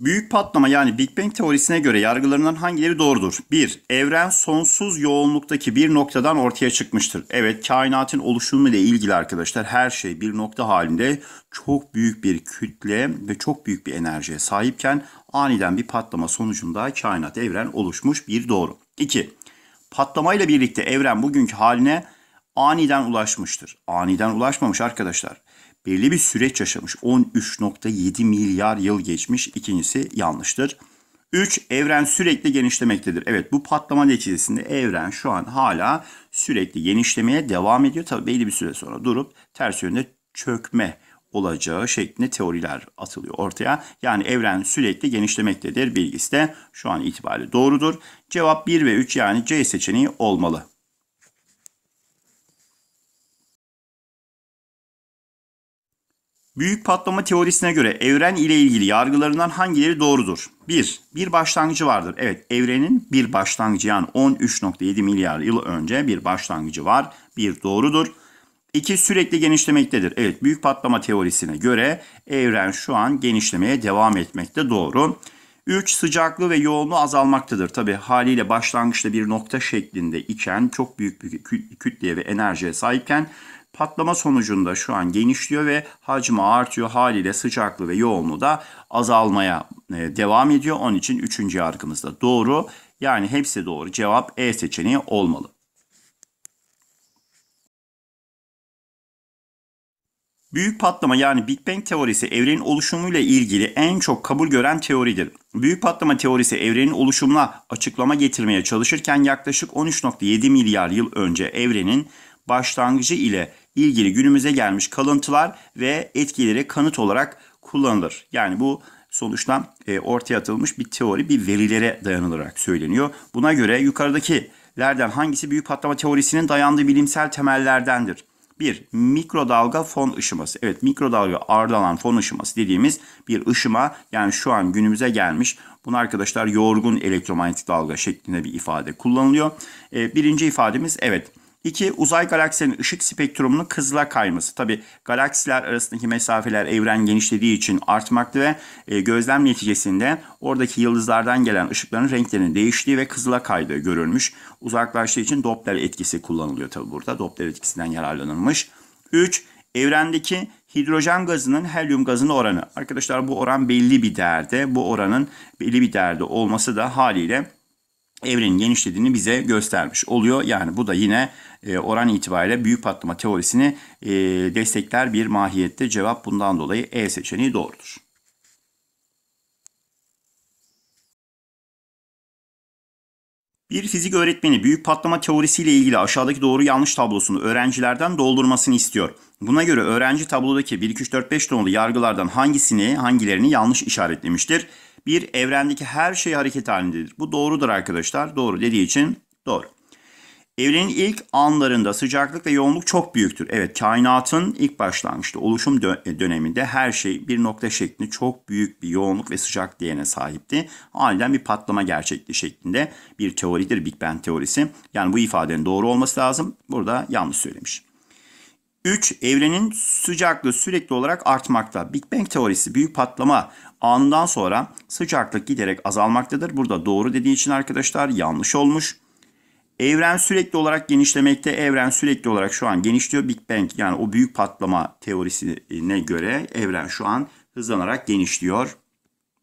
Büyük patlama yani Big Bang teorisine göre yargılarından hangileri doğrudur? 1. Evren sonsuz yoğunluktaki bir noktadan ortaya çıkmıştır. Evet kainatın oluşumu ile ilgili arkadaşlar her şey bir nokta halinde çok büyük bir kütle ve çok büyük bir enerjiye sahipken aniden bir patlama sonucunda kainat evren oluşmuş bir doğru. 2. Patlamayla birlikte evren bugünkü haline aniden ulaşmıştır. Aniden ulaşmamış arkadaşlar belli bir süreç yaşamış. 13.7 milyar yıl geçmiş. İkincisi yanlıştır. 3. Evren sürekli genişlemektedir. Evet bu patlama neticesinde evren şu an hala sürekli genişlemeye devam ediyor. Tabii belli bir süre sonra durup ters yönde çökme olacağı şeklinde teoriler atılıyor ortaya. Yani evren sürekli genişlemektedir bilgisi de şu an itibariyle doğrudur. Cevap 1 ve 3 yani C seçeneği olmalı. Büyük patlama teorisine göre evren ile ilgili yargılarından hangileri doğrudur? 1. Bir başlangıcı vardır. Evet evrenin bir başlangıcı yani 13.7 milyar yıl önce bir başlangıcı var. Bir doğrudur. 2. Sürekli genişlemektedir. Evet büyük patlama teorisine göre evren şu an genişlemeye devam etmekte doğru. 3. Sıcaklığı ve yoğunluğu azalmaktadır. Tabi haliyle başlangıçta bir nokta şeklinde iken çok büyük bir kütleye ve enerjiye sahipken Patlama sonucunda şu an genişliyor ve hacmi artıyor. Haliyle sıcaklığı ve yoğunluğu da azalmaya e, devam ediyor. Onun için üçüncü yargımız da doğru. Yani hepsi doğru. Cevap E seçeneği olmalı. Büyük patlama yani Big Bang teorisi evrenin oluşumuyla ilgili en çok kabul gören teoridir. Büyük patlama teorisi evrenin oluşumuna açıklama getirmeye çalışırken yaklaşık 13.7 milyar yıl önce evrenin başlangıcı ile ilgili günümüze gelmiş kalıntılar ve etkileri kanıt olarak kullanılır. Yani bu sonuçta e, ortaya atılmış bir teori, bir verilere dayanılarak söyleniyor. Buna göre yukarıdakilerden hangisi büyük patlama teorisinin dayandığı bilimsel temellerdendir? 1. Mikrodalga fon ışıması. Evet mikrodalga ardalan fon ışıması dediğimiz bir ışıma yani şu an günümüze gelmiş. Bunu arkadaşlar yorgun elektromanyetik dalga şeklinde bir ifade kullanılıyor. E, birinci ifademiz evet İki Uzay galaksinin ışık spektrumunun kızıla kayması. Tabi galaksiler arasındaki mesafeler evren genişlediği için artmakta ve e, gözlem neticesinde oradaki yıldızlardan gelen ışıkların renklerinin değiştiği ve kızıla kaydığı görülmüş. Uzaklaştığı için Doppler etkisi kullanılıyor tabi burada. Doppler etkisinden yararlanılmış. Üç Evrendeki hidrojen gazının helyum gazının oranı. Arkadaşlar bu oran belli bir değerde. Bu oranın belli bir değerde olması da haliyle evrenin genişlediğini bize göstermiş oluyor. Yani bu da yine e, oran itibariyle büyük patlama teorisini e, destekler bir mahiyette cevap bundan dolayı E seçeneği doğrudur. Bir fizik öğretmeni büyük patlama teorisiyle ilgili aşağıdaki doğru yanlış tablosunu öğrencilerden doldurmasını istiyor. Buna göre öğrenci tablodaki 1 2 3 4 5 numaralı yargılardan hangisini, hangilerini yanlış işaretlemiştir? Bir, evrendeki her şey hareket halindedir. Bu doğrudur arkadaşlar. Doğru dediği için doğru. Evrenin ilk anlarında sıcaklık ve yoğunluk çok büyüktür. Evet kainatın ilk başlangıçta oluşum e, döneminde her şey bir nokta şeklinde çok büyük bir yoğunluk ve sıcak değerine sahipti. Aniden bir patlama gerçekliği şeklinde bir teoridir Big Bang teorisi. Yani bu ifadenin doğru olması lazım. Burada yanlış söylemiş. 3. Evrenin sıcaklığı sürekli olarak artmakta. Big Bang teorisi büyük patlama anından sonra sıcaklık giderek azalmaktadır. Burada doğru dediği için arkadaşlar yanlış olmuş. Evren sürekli olarak genişlemekte. Evren sürekli olarak şu an genişliyor. Big Bang yani o büyük patlama teorisine göre evren şu an hızlanarak genişliyor.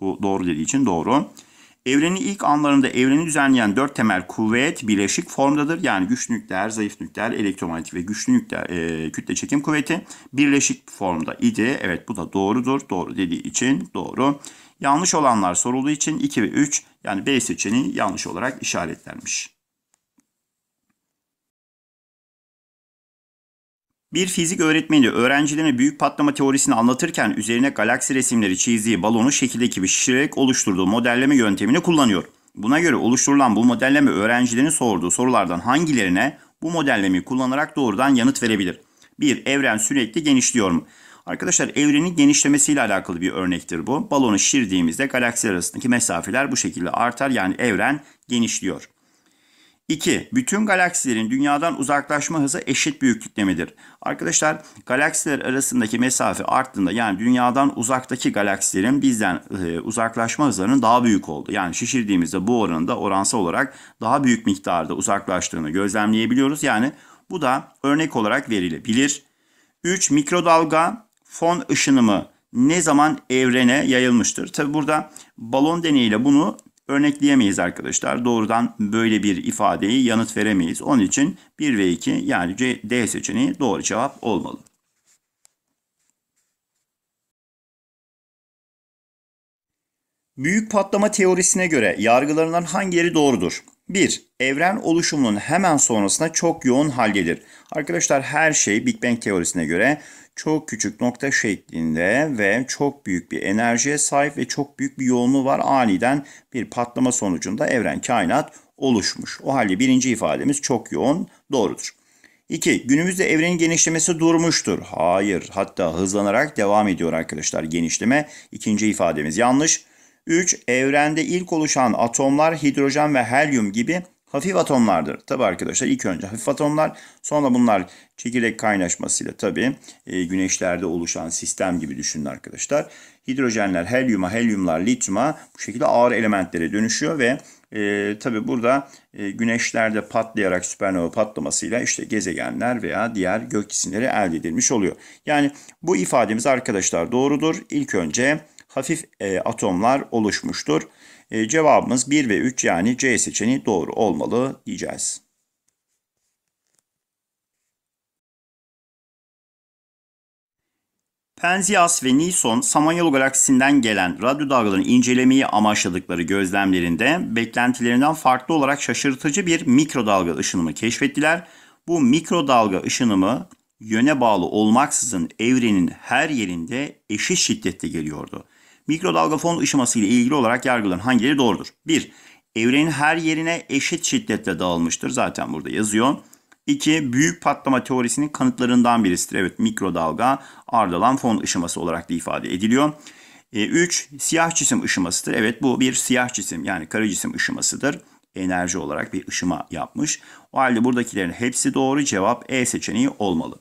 Bu doğru dediği için doğru. Evrenin ilk anlarında evreni düzenleyen dört temel kuvvet bileşik formdadır. Yani güçlü nükleer, zayıf nükleer, elektromanyetik ve güçlü nükleer e, kütle çekim kuvveti birleşik formda idi. Evet bu da doğrudur. Doğru dediği için doğru. Yanlış olanlar sorulduğu için 2 ve 3 yani B seçeneği yanlış olarak işaretlenmiş. Bir fizik öğretmeni öğrencilerine büyük patlama teorisini anlatırken üzerine galaksi resimleri çizdiği balonu şekildeki bir şişirerek oluşturduğu modelleme yöntemini kullanıyor. Buna göre oluşturulan bu modelleme öğrencilerin sorduğu sorulardan hangilerine bu modellemeyi kullanarak doğrudan yanıt verebilir? 1. Evren sürekli genişliyor mu? Arkadaşlar evrenin genişlemesiyle alakalı bir örnektir bu. Balonu şişirdiğimizde galaksiler arasındaki mesafeler bu şekilde artar yani evren genişliyor. 2. Bütün galaksilerin dünyadan uzaklaşma hızı eşit büyüklükte midir? Arkadaşlar galaksiler arasındaki mesafe arttığında yani dünyadan uzaktaki galaksilerin bizden e, uzaklaşma hızlarının daha büyük oldu. Yani şişirdiğimizde bu oranında oransal olarak daha büyük miktarda uzaklaştığını gözlemleyebiliyoruz. Yani bu da örnek olarak verilebilir. 3. Mikrodalga fon ışınımı ne zaman evrene yayılmıştır? Tabi burada balon deneyiyle bunu örnekleyemeyiz arkadaşlar. Doğrudan böyle bir ifadeyi yanıt veremeyiz. Onun için 1 ve 2 yani C, D seçeneği doğru cevap olmalı. Büyük patlama teorisine göre yargılarından hangileri doğrudur? 1. Evren oluşumunun hemen sonrasında çok yoğun hal gelir. Arkadaşlar her şey Big Bang teorisine göre çok küçük nokta şeklinde ve çok büyük bir enerjiye sahip ve çok büyük bir yoğunluğu var. Aniden bir patlama sonucunda evren, kainat oluşmuş. O halde birinci ifademiz çok yoğun doğrudur. 2. Günümüzde evrenin genişlemesi durmuştur. Hayır, hatta hızlanarak devam ediyor arkadaşlar genişleme. İkinci ifademiz yanlış. 3. Evrende ilk oluşan atomlar hidrojen ve helyum gibi hafif atomlardır. Tabi arkadaşlar ilk önce hafif atomlar sonra bunlar çekirdek kaynaşmasıyla tabi e, güneşlerde oluşan sistem gibi düşünün arkadaşlar. Hidrojenler helyuma, helyumlar lityuma bu şekilde ağır elementlere dönüşüyor ve e, tabi burada e, güneşlerde patlayarak süpernova patlamasıyla işte gezegenler veya diğer gök cisimleri elde edilmiş oluyor. Yani bu ifademiz arkadaşlar doğrudur. İlk önce hafif e, atomlar oluşmuştur. E, cevabımız 1 ve 3 yani C seçeneği doğru olmalı diyeceğiz. Penzias ve Nilsson Samanyolu galaksisinden gelen radyo dalgalarını incelemeyi amaçladıkları gözlemlerinde beklentilerinden farklı olarak şaşırtıcı bir mikrodalga ışınımı keşfettiler. Bu mikrodalga ışınımı yöne bağlı olmaksızın evrenin her yerinde eşit şiddette geliyordu. Mikrodalga fon ışıması ile ilgili olarak yargıların hangileri doğrudur? 1. Evrenin her yerine eşit şiddetle dağılmıştır. Zaten burada yazıyor. 2. Büyük patlama teorisinin kanıtlarından birisidir. Evet mikrodalga ardalan fon ışıması olarak da ifade ediliyor. 3. E, siyah cisim ışımasıdır. Evet bu bir siyah cisim yani kara cisim ışımasıdır. Enerji olarak bir ışıma yapmış. O halde buradakilerin hepsi doğru cevap E seçeneği olmalı.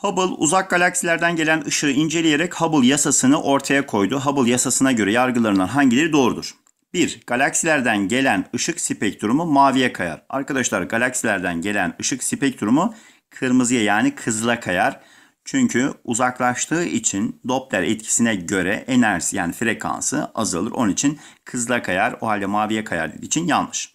Hubble uzak galaksilerden gelen ışığı inceleyerek Hubble yasasını ortaya koydu. Hubble yasasına göre yargılarından hangileri doğrudur? 1. Galaksilerden gelen ışık spektrumu maviye kayar. Arkadaşlar galaksilerden gelen ışık spektrumu kırmızıya yani kızıla kayar. Çünkü uzaklaştığı için Doppler etkisine göre enerji yani frekansı azalır. Onun için kızıla kayar. O halde maviye kayar dediği için yanlış.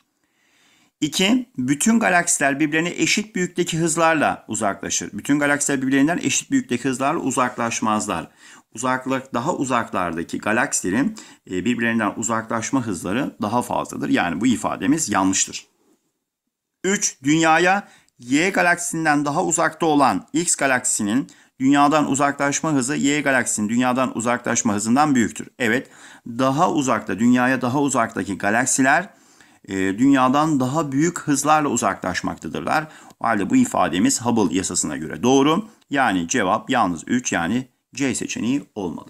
2. Bütün galaksiler birbirine eşit büyüklükteki hızlarla uzaklaşır. Bütün galaksiler birbirlerinden eşit büyükteki hızlarla uzaklaşmazlar. Uzaklık daha uzaklardaki galaksilerin e, birbirlerinden uzaklaşma hızları daha fazladır. Yani bu ifademiz yanlıştır. 3. Dünyaya Y galaksisinden daha uzakta olan X galaksisinin dünyadan uzaklaşma hızı Y galaksisinin dünyadan uzaklaşma hızından büyüktür. Evet, daha uzakta dünyaya daha uzaktaki galaksiler e, dünyadan daha büyük hızlarla uzaklaşmaktadırlar. O halde bu ifademiz Hubble yasasına göre doğru. Yani cevap yalnız 3 yani C seçeneği olmalı.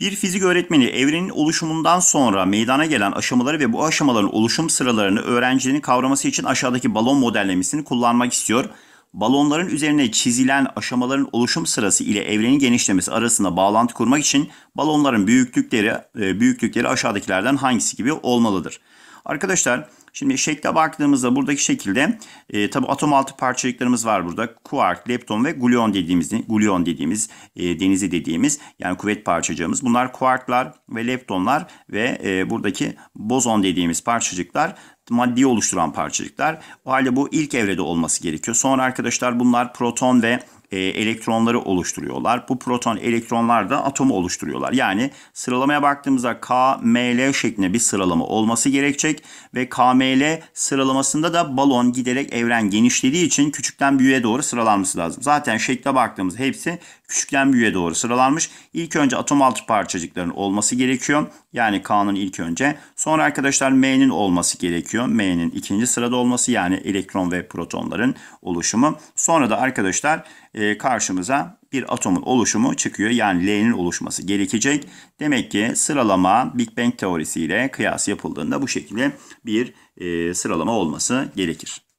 Bir fizik öğretmeni evrenin oluşumundan sonra meydana gelen aşamaları ve bu aşamaların oluşum sıralarını öğrencilerin kavraması için aşağıdaki balon modellemesini kullanmak istiyor balonların üzerine çizilen aşamaların oluşum sırası ile evrenin genişlemesi arasında bağlantı kurmak için balonların büyüklükleri e, büyüklükleri aşağıdakilerden hangisi gibi olmalıdır? Arkadaşlar şimdi şekle baktığımızda buradaki şekilde e, tabi atom altı parçacıklarımız var burada. Kuark, lepton ve gluon dediğimiz, gluon dediğimiz, e, denizi dediğimiz yani kuvvet parçacığımız. Bunlar kuarklar ve leptonlar ve e, buradaki bozon dediğimiz parçacıklar maddi oluşturan parçacıklar. O halde bu ilk evrede olması gerekiyor. Sonra arkadaşlar bunlar proton ve e, elektronları oluşturuyorlar. Bu proton elektronlar da atomu oluşturuyorlar. Yani sıralamaya baktığımızda KML şeklinde bir sıralama olması gerekecek ve KML sıralamasında da balon giderek evren genişlediği için küçükten büyüğe doğru sıralanması lazım. Zaten şekle baktığımız hepsi küçükten büyüğe doğru sıralanmış. İlk önce atom altı parçacıkların olması gerekiyor. Yani K'nın ilk önce. Sonra arkadaşlar M'nin olması gerekiyor gerekiyor. M'nin ikinci sırada olması yani elektron ve protonların oluşumu. Sonra da arkadaşlar e, karşımıza bir atomun oluşumu çıkıyor. Yani L'nin oluşması gerekecek. Demek ki sıralama Big Bang teorisiyle kıyas yapıldığında bu şekilde bir e, sıralama olması gerekir.